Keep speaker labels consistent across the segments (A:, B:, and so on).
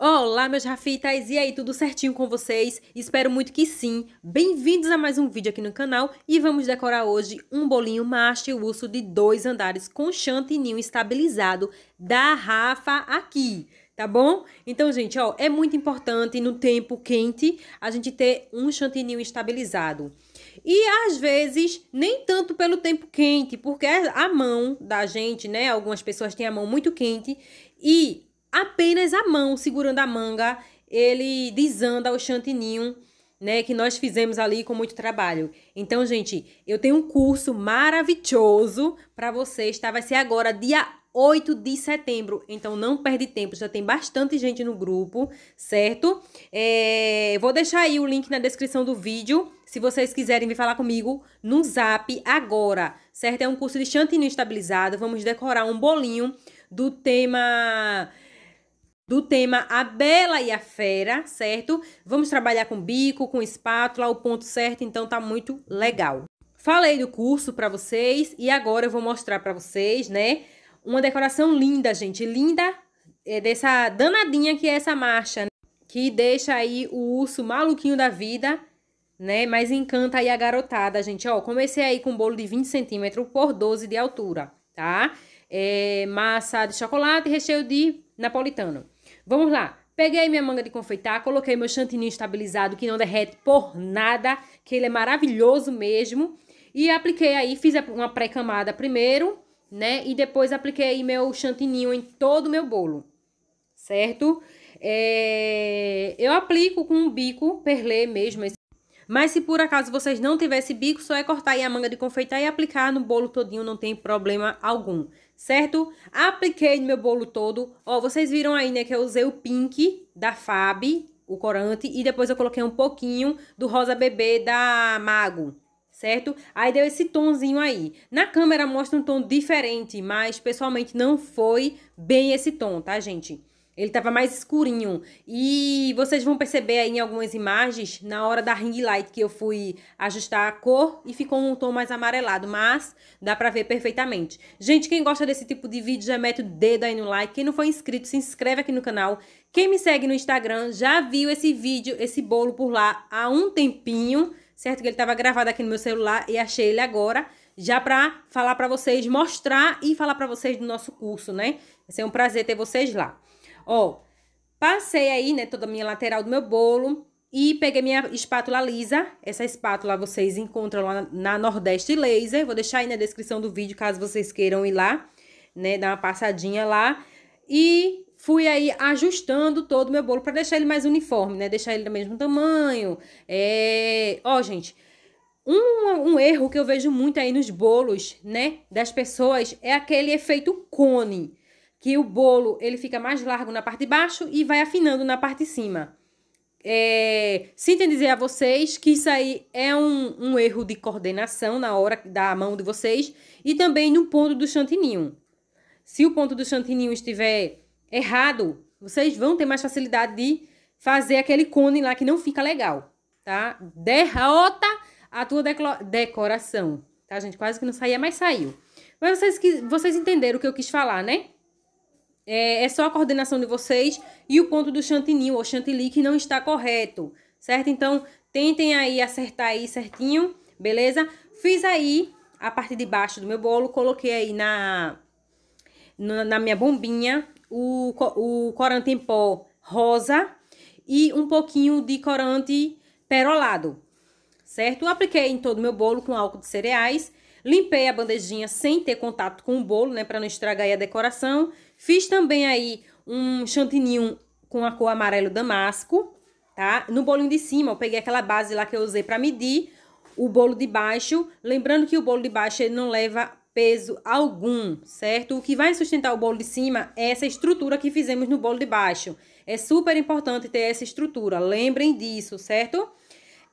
A: Olá, meus Rafitas! E aí, tudo certinho com vocês? Espero muito que sim! Bem-vindos a mais um vídeo aqui no canal e vamos decorar hoje um bolinho macho e urso de dois andares com chante e ninho estabilizado da Rafa aqui, tá bom? Então, gente, ó, é muito importante no tempo quente a gente ter um chantininho estabilizado. E às vezes, nem tanto pelo tempo quente, porque a mão da gente, né? Algumas pessoas têm a mão muito quente e apenas a mão, segurando a manga, ele desanda o chantininho, né, que nós fizemos ali com muito trabalho. Então, gente, eu tenho um curso maravilhoso para vocês, tá? Vai ser agora, dia 8 de setembro. Então, não perde tempo, já tem bastante gente no grupo, certo? É, vou deixar aí o link na descrição do vídeo, se vocês quiserem vir falar comigo no zap agora, certo? É um curso de chantininho estabilizado, vamos decorar um bolinho do tema do tema A Bela e a Fera, certo? Vamos trabalhar com bico, com espátula, o ponto certo, então tá muito legal. Falei do curso para vocês e agora eu vou mostrar para vocês, né? Uma decoração linda, gente, linda é dessa danadinha que é essa marcha, né? que deixa aí o urso maluquinho da vida, né? Mas encanta aí a garotada, gente. Ó, comecei aí com um bolo de 20 centímetros por 12 de altura, tá? É, massa de chocolate e recheio de napolitano. Vamos lá. Peguei minha manga de confeitar, coloquei meu chantininho estabilizado, que não derrete por nada, que ele é maravilhoso mesmo. E apliquei aí, fiz uma pré-camada primeiro, né? E depois apliquei meu chantininho em todo o meu bolo, certo? É... Eu aplico com um bico perlê mesmo, mas se por acaso vocês não tivessem bico, só é cortar aí a manga de confeitar e aplicar no bolo todinho, não tem problema algum, certo? Apliquei no meu bolo todo. Ó, vocês viram aí, né, que eu usei o pink da Fab, o corante, e depois eu coloquei um pouquinho do rosa bebê da Mago, certo? Aí deu esse tonzinho aí. Na câmera mostra um tom diferente, mas pessoalmente não foi bem esse tom, tá, gente? Ele estava mais escurinho. E vocês vão perceber aí em algumas imagens, na hora da ring light que eu fui ajustar a cor e ficou um tom mais amarelado, mas dá pra ver perfeitamente. Gente, quem gosta desse tipo de vídeo já mete o dedo aí no like. Quem não foi inscrito, se inscreve aqui no canal. Quem me segue no Instagram já viu esse vídeo, esse bolo por lá há um tempinho, certo? Que ele estava gravado aqui no meu celular e achei ele agora já para falar para vocês, mostrar e falar para vocês do nosso curso, né? Vai ser um prazer ter vocês lá. Ó, passei aí, né, toda a minha lateral do meu bolo e peguei minha espátula lisa. Essa espátula vocês encontram lá na Nordeste Laser. Vou deixar aí na descrição do vídeo, caso vocês queiram ir lá, né, dar uma passadinha lá. E fui aí ajustando todo o meu bolo para deixar ele mais uniforme, né? Deixar ele do mesmo tamanho. É... Ó, gente, um, um erro que eu vejo muito aí nos bolos, né, das pessoas é aquele efeito cone que o bolo ele fica mais largo na parte de baixo e vai afinando na parte de cima. É, sinto dizer a vocês que isso aí é um, um erro de coordenação na hora da mão de vocês e também no ponto do chantininho. Se o ponto do chantininho estiver errado, vocês vão ter mais facilidade de fazer aquele cone lá que não fica legal, tá? Derrota a tua decoração, tá, gente? Quase que não saía, mas saiu. Mas vocês, vocês entenderam o que eu quis falar, né? É, é só a coordenação de vocês e o ponto do chantininho ou chantilly que não está correto, certo? Então, tentem aí acertar aí certinho, beleza? Fiz aí a parte de baixo do meu bolo, coloquei aí na, na, minha bombinha o, o corante em pó rosa e um pouquinho de corante perolado, certo? apliquei em todo o meu bolo com álcool de cereais, limpei a bandejinha sem ter contato com o bolo, né, para não estragar a decoração Fiz também aí um chantininho com a cor amarelo damasco, tá? No bolinho de cima, eu peguei aquela base lá que eu usei para medir o bolo de baixo. Lembrando que o bolo de baixo ele não leva peso algum, certo? O que vai sustentar o bolo de cima é essa estrutura que fizemos no bolo de baixo. É super importante ter essa estrutura, lembrem disso, certo?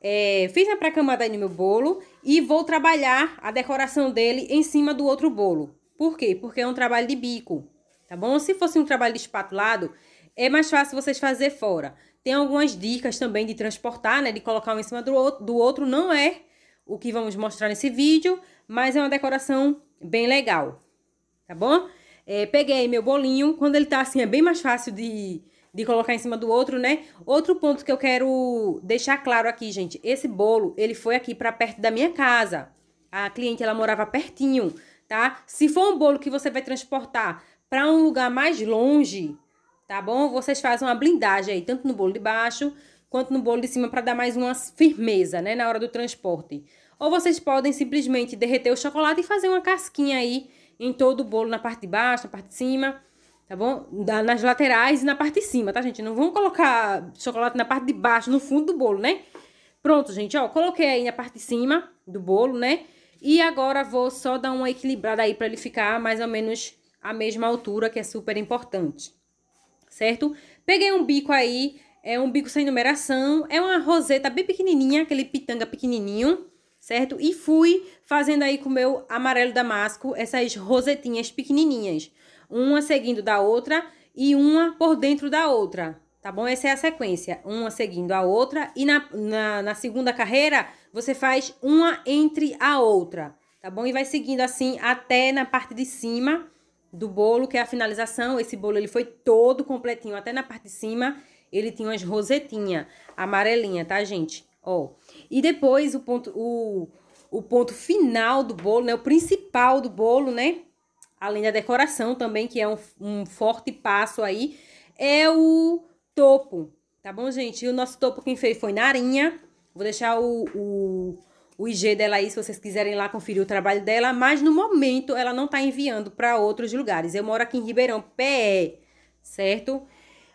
A: É, fiz a pré-camada aí no meu bolo e vou trabalhar a decoração dele em cima do outro bolo. Por quê? Porque é um trabalho de bico, tá bom? Se fosse um trabalho de espatulado, é mais fácil vocês fazer fora. Tem algumas dicas também de transportar, né? De colocar um em cima do outro, do outro. Não é o que vamos mostrar nesse vídeo, mas é uma decoração bem legal, tá bom? É, peguei meu bolinho. Quando ele tá assim, é bem mais fácil de, de colocar em cima do outro, né? Outro ponto que eu quero deixar claro aqui, gente. Esse bolo, ele foi aqui pra perto da minha casa. A cliente, ela morava pertinho, tá? Se for um bolo que você vai transportar para um lugar mais longe, tá bom? Vocês fazem uma blindagem aí, tanto no bolo de baixo quanto no bolo de cima, para dar mais uma firmeza, né, na hora do transporte. Ou vocês podem simplesmente derreter o chocolate e fazer uma casquinha aí em todo o bolo, na parte de baixo, na parte de cima, tá bom? Nas laterais e na parte de cima, tá, gente? Não vão colocar chocolate na parte de baixo, no fundo do bolo, né? Pronto, gente, ó, coloquei aí na parte de cima do bolo, né? E agora vou só dar uma equilibrada aí para ele ficar mais ou menos a mesma altura, que é super importante, certo? Peguei um bico aí, é um bico sem numeração, é uma roseta bem pequenininha, aquele pitanga pequenininho, certo? E fui fazendo aí com o meu amarelo damasco essas rosetinhas pequenininhas, uma seguindo da outra e uma por dentro da outra, tá bom? Essa é a sequência, uma seguindo a outra e na, na, na segunda carreira você faz uma entre a outra, tá bom? E vai seguindo assim até na parte de cima, do bolo, que é a finalização. Esse bolo ele foi todo completinho, até na parte de cima ele tinha umas rosetinhas amarelinha, tá, gente? Ó. E depois o ponto o, o ponto final do bolo, né, o principal do bolo, né? Além da decoração também, que é um, um forte passo aí, é o topo, tá bom, gente? E o nosso topo quem fez foi Narinha. Vou deixar o, o o IG dela aí, é se vocês quiserem lá conferir o trabalho dela, mas no momento ela não está enviando para outros lugares. Eu moro aqui em Ribeirão, PE, certo?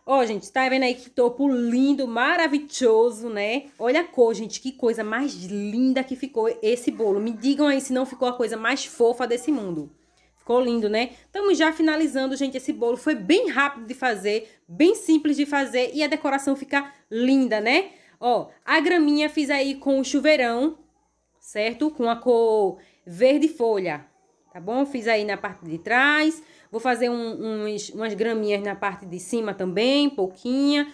A: Ó, gente, está vendo aí que topo lindo, maravilhoso, né? Olha a cor, gente, que coisa mais linda que ficou esse bolo. Me digam aí se não ficou a coisa mais fofa desse mundo. Ficou lindo, né? Estamos já finalizando, gente, esse bolo. Foi bem rápido de fazer, bem simples de fazer e a decoração fica linda, né? Ó, a graminha fiz aí com o chuveirão, certo? Com a cor verde folha, tá bom? Fiz aí na parte de trás. Vou fazer um, uns, umas graminhas na parte de cima também, pouquinha.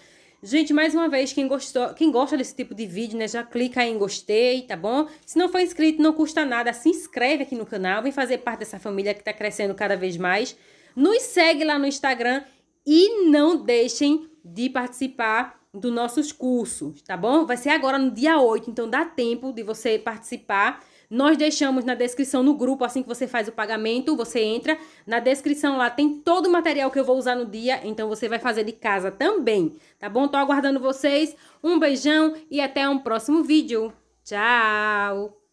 A: Gente, mais uma vez, quem, gostou, quem gosta desse tipo de vídeo, né, já clica aí em gostei, tá bom? Se não for inscrito, não custa nada, se inscreve aqui no canal, vem fazer parte dessa família que tá crescendo cada vez mais. Nos segue lá no Instagram e não deixem de participar dos nossos cursos, tá bom? Vai ser agora no dia 8, então dá tempo de você participar. Nós deixamos na descrição no grupo, assim que você faz o pagamento, você entra. Na descrição lá tem todo o material que eu vou usar no dia, então você vai fazer de casa também, tá bom? Tô aguardando vocês. Um beijão e até um próximo vídeo. Tchau!